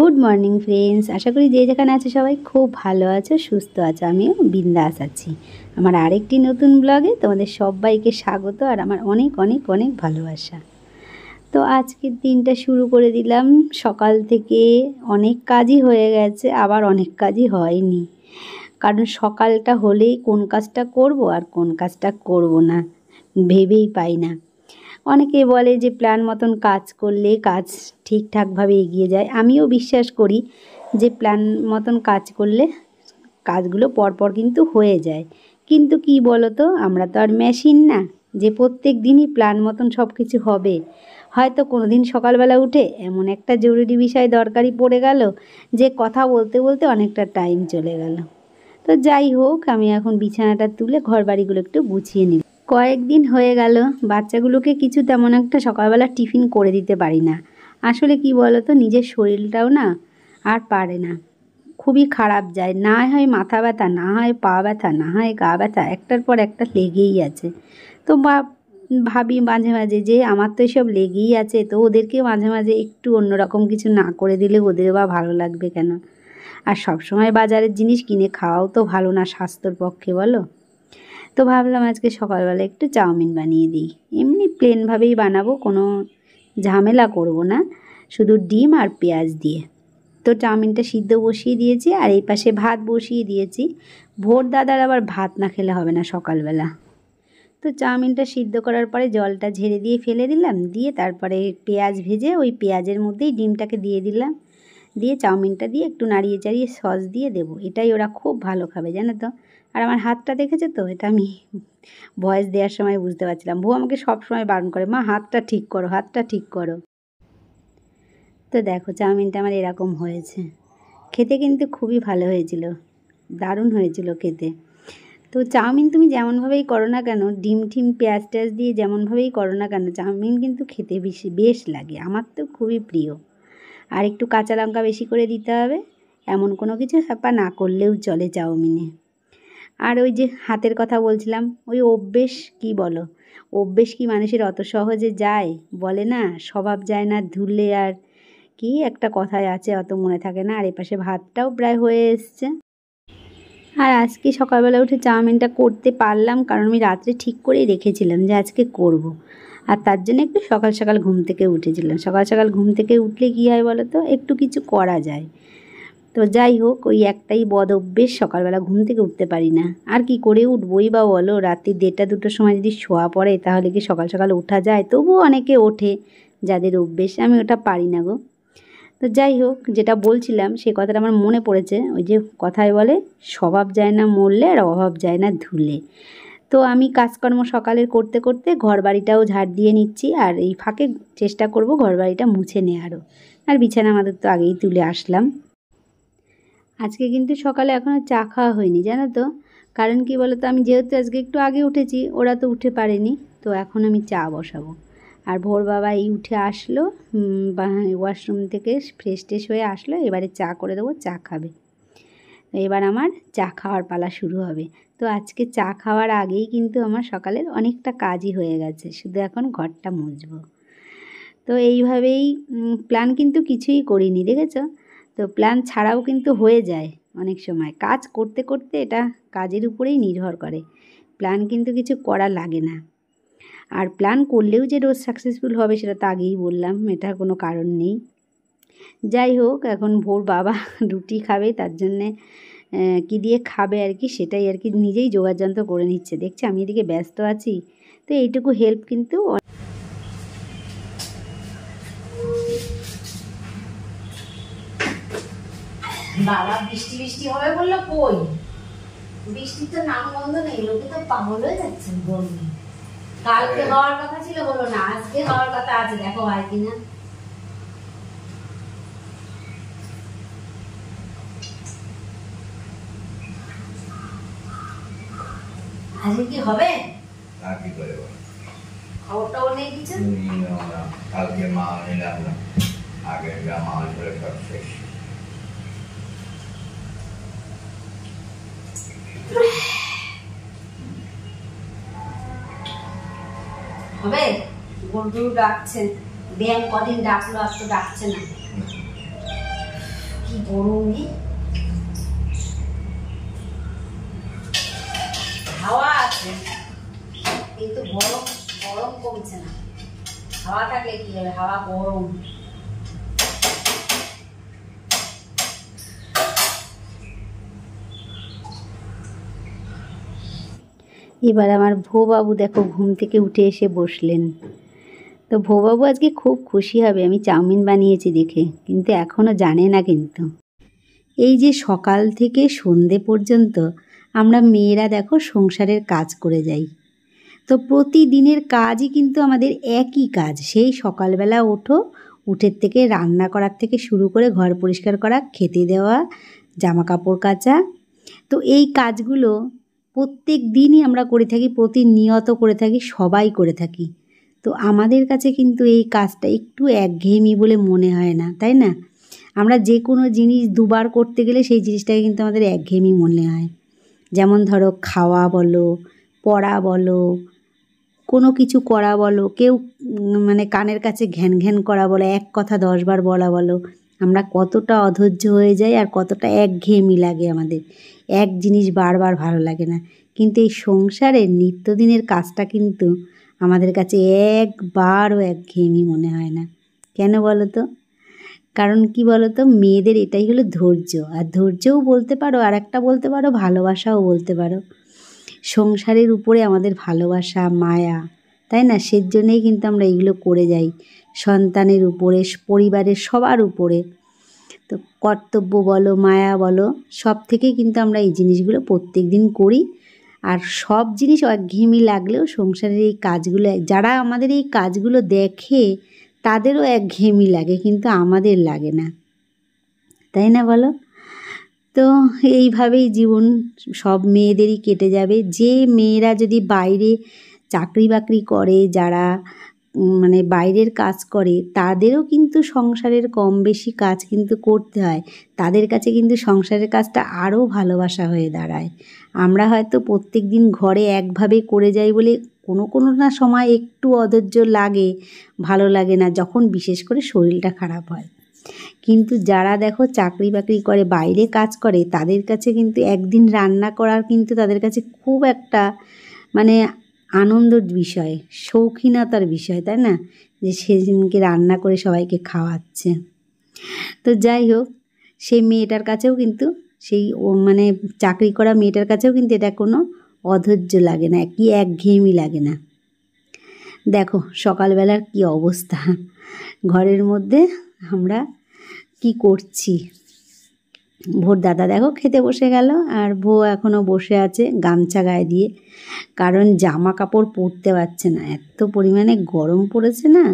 Good morning friends আশা করি যে যেখানে আছে সবাই খুব ভালো আছো সুস্থ আছো আমিও বিন্দাস আছি আমার আরেকটি নতুন ব্লগে তোমাদের সবাইকে স্বাগত আর আমার অনেক অনেক অনেক ভালোবাসা তো আজকের দিনটা শুরু করে দিলাম সকাল থেকে অনেক কাজই হয়ে গেছে আবার অনেক কাজই হয়নি কারণ সকালটা হলেই কোন কাজটা করব আর কোন কাজটা করব না ভেবেই পাই না অনেকে বলে যে প্ল্যান মতন কাজ করলে কাজ ঠিকঠাকভাবে এগিয়ে যায় আমিও বিশ্বাস করি যে প্ল্যান মতন কাজ করলে কাজগুলো পরপর কিন্তু হয়ে যায় কিন্তু কি বলো তো আমরা তো আর মেশিন না যে প্রত্যেক দিনই প্ল্যান মতন সব কিছু হবে হয়তো কোনো দিন সকালবেলা উঠে এমন একটা জরুরি বিষয় দরকারি পড়ে গেল যে কথা বলতে বলতে অনেকটা টাইম চলে গেল তো যাই হোক আমি এখন বিছানাটা তুলে ঘর বাড়িগুলো একটু গুছিয়ে নিব কয়েকদিন হয়ে গেল বাচ্চাগুলোকে কিছু তেমন একটা সকালবেলা টিফিন করে দিতে পারি না আসলে কি বলো তো নিজের শরীরটাও না আর পারে না খুবই খারাপ যায় না হয় মাথা ব্যথা না হয় পা ব্যথা না হয় গা ব্যথা একটার পর একটা লেগেই আছে তো বা ভাবি মাঝে মাঝে যে আমার তো এসব লেগেই আছে তো ওদেরকে মাঝে মাঝে একটু অন্যরকম কিছু না করে দিলে ওদের বা ভালো লাগবে কেন আর সবসময় বাজারের জিনিস কিনে খাওয়াও তো ভালো না স্বাস্থ্যর পক্ষে বলো তো ভাবলাম আজকে সকালবেলা একটু চাউমিন বানিয়ে দিই এমনি প্লেনভাবেই বানাবো কোনো ঝামেলা করব না শুধু ডিম আর পেঁয়াজ দিয়ে তো চাউমিনটা সিদ্ধ বসিয়ে দিয়েছি আর এই পাশে ভাত বসিয়ে দিয়েছি ভোর দাদার আবার ভাত না খেলে হবে না সকালবেলা তো চাউমিনটা সিদ্ধ করার পরে জলটা ঝেড়ে দিয়ে ফেলে দিলাম দিয়ে তারপরে পেঁয়াজ ভেজে ওই পেঁয়াজের মধ্যেই ডিমটাকে দিয়ে দিলাম দিয়ে চাউমিনটা দিয়ে একটু নাড়িয়ে চাড়িয়ে সস দিয়ে দেবো এটাই ওরা খুব ভালো খাবে জানো তো আর আমার হাতটা দেখেছে তো এটা আমি ভয়েস দেওয়ার সময় বুঝতে পারছিলাম বউ আমাকে সব সময় বারণ করে মা হাতটা ঠিক করো হাতটা ঠিক করো তো দেখো চাউমিনটা আমার এরকম হয়েছে খেতে কিন্তু খুবই ভালো হয়েছিল দারুণ হয়েছিল খেতে তো চাউমিন তুমি যেমনভাবেই করো না কেন ডিম টিম পেঁয়াজ টেয়াজ দিয়ে যেমনভাবেই করো না কেন চাউমিন কিন্তু খেতে বেশি বেশ লাগে আমার তো খুবই প্রিয় আর একটু কাঁচা লঙ্কা বেশি করে দিতে হবে এমন কোনো কিছু হ্যাপা না করলেও চলে চাউমিনে আর ওই যে হাতের কথা বলছিলাম ওই অভ্যেস কি বলো অভ্যেস কি মানুষের অত সহজে যায় বলে না স্বভাব যায় না ধুলে আর কি একটা কথাই আছে অত মনে থাকে না আর এপাশে ভাতটাও প্রায় হয়ে এসছে আর আজকে সকালবেলা উঠে চাউমিনটা করতে পারলাম কারণ আমি রাত্রে ঠিক করেই রেখেছিলাম যে আজকে করব। আর তার জন্য একটু সকাল সকাল ঘুম থেকে উঠেছিলাম সকাল সকাল ঘুম থেকে উঠলে কী হয় বলো তো একটু কিছু করা যায় তো যাই হোক ওই একটাই বদ অভ্যেস সকালবেলা ঘুম থেকে উঠতে পারি না আর কি করে উঠবোই বা বলো রাত্রি দেড়টা দুটোর সময় যদি শোয়া পড়ে তাহলে কি সকাল সকাল ওঠা যায় তবুও অনেকে ওঠে যাদের অভ্যেস আমি ওটা পারি না গো তো যাই হোক যেটা বলছিলাম সে কথাটা আমার মনে পড়েছে ওই যে কথায় বলে স্বভাব যায় না মরলে আর অভাব যায় না ধুলে তো আমি কাজকর্ম সকালের করতে করতে ঘর বাড়িটাও ঝাড় দিয়ে নিচ্ছি আর এই ফাঁকে চেষ্টা করব ঘর বাড়িটা মুছে নেওয়ারও আর বিছানা আমাদের তো আগেই তুলে আসলাম আজকে কিন্তু সকালে এখনও চা খাওয়া হয়নি জানো তো কারণ কি বলো তো আমি যেহেতু আজকে একটু আগে উঠেছি ওরা তো উঠে পারেনি তো এখন আমি চা বসাবো আর ভোর বাবা এই উঠে আসলো ওয়াশরুম থেকে ফ্রেশ ট্রেশ হয়ে আসলো এবারে চা করে দেবো চা খাবে এবার আমার চা খাওয়ার পালা শুরু হবে তো আজকে চা খাওয়ার আগেই কিন্তু আমার সকালের অনেকটা কাজই হয়ে গেছে শুধু এখন ঘরটা মুছবো তো এইভাবেই প্ল্যান কিন্তু কিছুই করিনি দেখেছো তো প্ল্যান ছাড়াও কিন্তু হয়ে যায় অনেক সময় কাজ করতে করতে এটা কাজের উপরেই নির্ভর করে প্ল্যান কিন্তু কিছু করা লাগে না আর প্ল্যান করলেও যে রোজ সাকসেসফুল হবে সেটা তো আগেই বললাম এটা কোনো কারণ নেই যাই হোক এখন ভোর বাবা রুটি খাবে তার জন্যে কি দিয়ে খাবে আর কি সেটাই আর কি নিজেই যোগাযন্ত্র করে নিচ্ছে দেখছি আমি এদিকে ব্যস্ত আছি তো এইটুকু হেল্প কিন্তু বাবা বৃষ্টি বৃষ্টি হবে বললো কই বৃষ্টি তো নাম বন্ধ নেই লোকে তো পাগল হয়ে যাচ্ছে বলবি কালকে হ্যাঁ। হওয়ার কথা ছিল বলো না আজকে হওয়ার কথা আছে দেখো হয় কিনা আজকে কি হবে আর কি করে খবরটা নেই কিছু কালকে মা অনেক রান্না আগের মা অনেক সব শেষ হবে গোলটু ডাকছেন ব্যায়াম কদিন ডাকলো আজকে ডাকছে না কি বলুন হাওয়া আছে কিন্তু গরম গরম কমছে না হাওয়া থাকলে কি হবে হাওয়া গরম এবার আমার ভোবাবু দেখো ঘুম থেকে উঠে এসে বসলেন তো ভোবাবু আজকে খুব খুশি হবে আমি চাউমিন বানিয়েছি দেখে কিন্তু এখনও জানে না কিন্তু এই যে সকাল থেকে সন্ধে পর্যন্ত আমরা মেয়েরা দেখো সংসারের কাজ করে যাই তো প্রতিদিনের কাজই কিন্তু আমাদের একই কাজ সেই সকালবেলা ওঠো উঠের থেকে রান্না করার থেকে শুরু করে ঘর পরিষ্কার করা খেতে দেওয়া জামা কাপড় কাচা তো এই কাজগুলো প্রত্যেক দিনই আমরা করে থাকি প্রতিনিয়ত করে থাকি সবাই করে থাকি তো আমাদের কাছে কিন্তু এই কাজটা একটু একঘেয়েমি বলে মনে হয় না তাই না আমরা যে কোনো জিনিস দুবার করতে গেলে সেই জিনিসটাকে কিন্তু আমাদের একঘেয়েমি মনে হয় যেমন ধরো খাওয়া বলো পড়া বলো কোনো কিছু করা বলো কেউ মানে কানের কাছে ঘ্যান ঘ্যান করা বলো এক কথা দশবার বলা বলো আমরা কতটা অধৈর্য হয়ে যাই আর কতটা একঘেয়েমি লাগে আমাদের এক জিনিস বারবার ভালো লাগে না কিন্তু এই সংসারের নিত্যদিনের কাজটা কিন্তু আমাদের কাছে একবারও একঘেয়েমি মনে হয় না কেন বলো তো কারণ কি বলো তো মেয়েদের এটাই হলো ধৈর্য আর ধৈর্যও বলতে পারো আর একটা বলতে পারো ভালোবাসাও বলতে পারো সংসারের উপরে আমাদের ভালোবাসা মায়া তাই না জন্যেই কিন্তু আমরা এগুলো করে যাই সন্তানের উপরে পরিবারের সবার উপরে তো কর্তব্য বলো মায়া বলো সব থেকেই কিন্তু আমরা এই জিনিসগুলো প্রত্যেক দিন করি আর সব জিনিস একঘেয়েমি লাগলেও সংসারের এই কাজগুলো যারা আমাদের এই কাজগুলো দেখে তাদেরও একঘেয়েমি লাগে কিন্তু আমাদের লাগে না তাই না বলো তো এইভাবেই জীবন সব মেয়েদেরই কেটে যাবে যে মেয়েরা যদি বাইরে চাকরি বাকরি করে যারা মানে বাইরের কাজ করে তাদেরও কিন্তু সংসারের কম বেশি কাজ কিন্তু করতে হয় তাদের কাছে কিন্তু সংসারের কাজটা আরও ভালোবাসা হয়ে দাঁড়ায় আমরা হয়তো প্রত্যেক দিন ঘরে একভাবে করে যাই বলে কোনো কোনো না সময় একটু অধৈর্য লাগে ভালো লাগে না যখন বিশেষ করে শরীরটা খারাপ হয় কিন্তু যারা দেখো চাকরি বাকরি করে বাইরে কাজ করে তাদের কাছে কিন্তু একদিন রান্না করার কিন্তু তাদের কাছে খুব একটা মানে আনন্দর বিষয় শৌখিনতার বিষয় তাই না যে সেদিনকে রান্না করে সবাইকে খাওয়াচ্ছে তো যাই হোক সেই মেয়েটার কাছেও কিন্তু সেই মানে চাকরি করা মেয়েটার কাছেও কিন্তু এটা কোনো অধৈর্য লাগে না কি একঘেয়েমি লাগে না দেখো সকালবেলার কি অবস্থা ঘরের মধ্যে আমরা কি করছি ভোর দাদা দেখো খেতে বসে গেল আর ভো এখনও বসে আছে গামছা গায়ে দিয়ে কারণ জামা কাপড় পরতে পারছে না এত পরিমাণে গরম পড়েছে না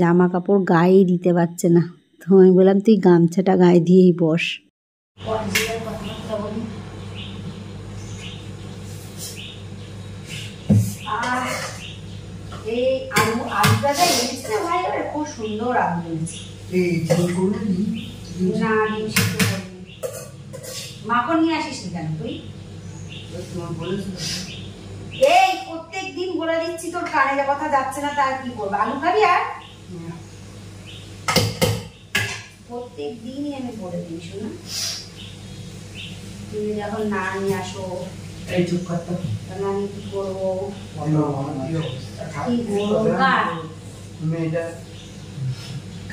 জামা কাপড় গায়ে দিতে পারছে না তো আমি বললাম তুই গামছাটা গায়ে দিয়েই বস খুব সুন্দর আলু না মাখন নিয়ে আসিস নি কেন তুই এই প্রত্যেক দিন বলে দিচ্ছি তোর কানে যা কথা যাচ্ছে না তার কি আলু খাবি আর প্রত্যেক দিনই আমি বলে দিই শোনা তুমি যখন না নিয়ে আসো এই চুপ তাহলে আমি কি করবো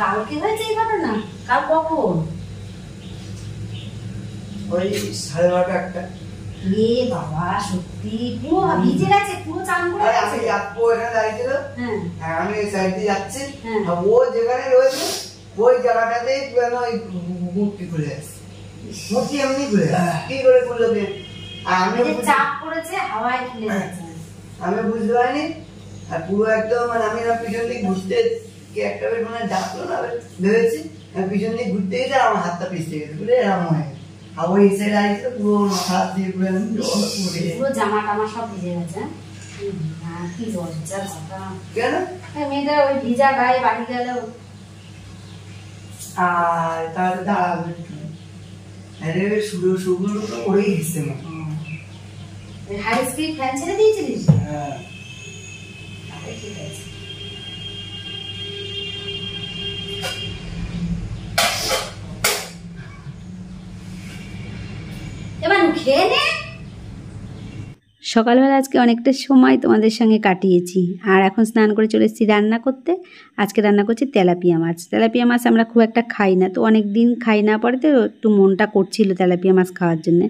কালকে হয়েছে এই ঘটনা কাল কখন ওই সাড়ে বারোটা একটা এ বাবা সত্যি পুরো ভিজে গেছে পুরো চান করে আমি যাবো এখানে হ্যাঁ।, হ্যাঁ আমি সাইড দিয়ে যাচ্ছি হ্যাঁ। ও যেখানে রয়েছে ওই জায়গাটাতে পুরানো ওই খুলে যাচ্ছে এমনি খুলে হ্যাঁ। কি করে খুললো কে আমি চাপ পড়েছে হাওয়ায় খুলে যাচ্ছে আমি বুঝতে পারিনি আর পুরো একদম মানে আমি আমার পিছন দিকে ঘুরতে কে একটা বেশ মানে ডাকলো না ভেবেছি পিছন দিকে ঘুরতে গেছে আমার হাতটা পিছিয়ে গেছে বুঝলে এরকম হয়ে আর ওই ছেলে পুরো মাথা দিয়ে পুরো জামা টামা সব ভিজে গেছে হ্যাঁ? হ্যাঁ, কি লজ্জার কথা কেন হ্যাঁ, মেয়েদের ওই ভিজা গায়ে বাড়ি গেল আর তার দাঁড়াবে আরে শুরু শুরু তো করেই গেছে না হাই স্পিড ফ্যান ছেড়ে দিয়েছিলিস হ্যাঁ ঠিক আছে সকালবেলা আজকে অনেকটা সময় তোমাদের সঙ্গে কাটিয়েছি আর এখন স্নান করে চলে এসেছি রান্না করতে আজকে রান্না করছি তেলাপিয়া মাছ তেলাপিয়া মাছ আমরা খুব একটা খাই না তো অনেক দিন খাই না পরে তো একটু মনটা করছিল তেলাপিয়া মাছ খাওয়ার জন্য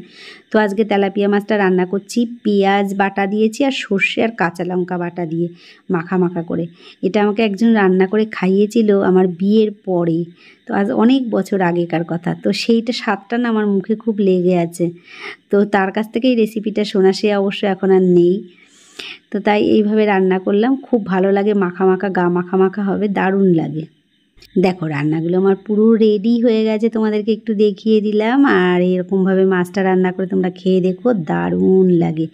তো আজকে তেলাপিয়া মাছটা রান্না করছি পেঁয়াজ বাটা দিয়েছি আর সর্ষে আর কাঁচা লঙ্কা বাটা দিয়ে মাখা মাখা করে এটা আমাকে একজন রান্না করে খাইয়েছিল আমার বিয়ের পরে তো আজ অনেক বছর আগেকার কথা তো সেইটা স্বাদটা না আমার মুখে খুব লেগে আছে তো তার কাছ থেকেই রেসিপিটা শোনা সে অবশ্য এখন আর নেই তো তাই এইভাবে রান্না করলাম খুব ভালো লাগে মাখা মাখা গা মাখা মাখা হবে দারুণ লাগে দেখো রান্নাগুলো আমার পুরো রেডি হয়ে গেছে তোমাদেরকে একটু দেখিয়ে দিলাম আর এরকমভাবে মাছটা রান্না করে তোমরা খেয়ে দেখো দারুণ লাগে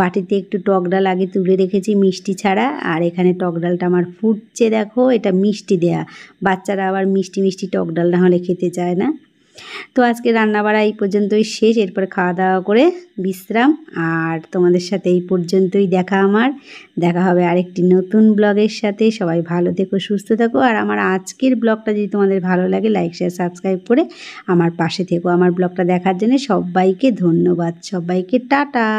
বাটিতে একটু টক ডাল আগে তুলে রেখেছি মিষ্টি ছাড়া আর এখানে টক ডালটা আমার ফুটছে দেখো এটা মিষ্টি দেয়া বাচ্চারা আবার মিষ্টি মিষ্টি টক ডাল না হলে খেতে চায় না তো আজকে রান্নাবাড়া এই পর্যন্তই শেষ এরপর খাওয়া দাওয়া করে বিশ্রাম আর তোমাদের সাথে এই পর্যন্তই দেখা আমার দেখা হবে আরেকটি নতুন ব্লগের সাথে সবাই ভালো থেকো সুস্থ থেকো আর আমার আজকের ব্লগটা যদি তোমাদের ভালো লাগে লাইক শেয়ার সাবস্ক্রাইব করে আমার পাশে থেকো আমার ব্লগটা দেখার জন্য সবাইকে ধন্যবাদ সবাইকে টাটা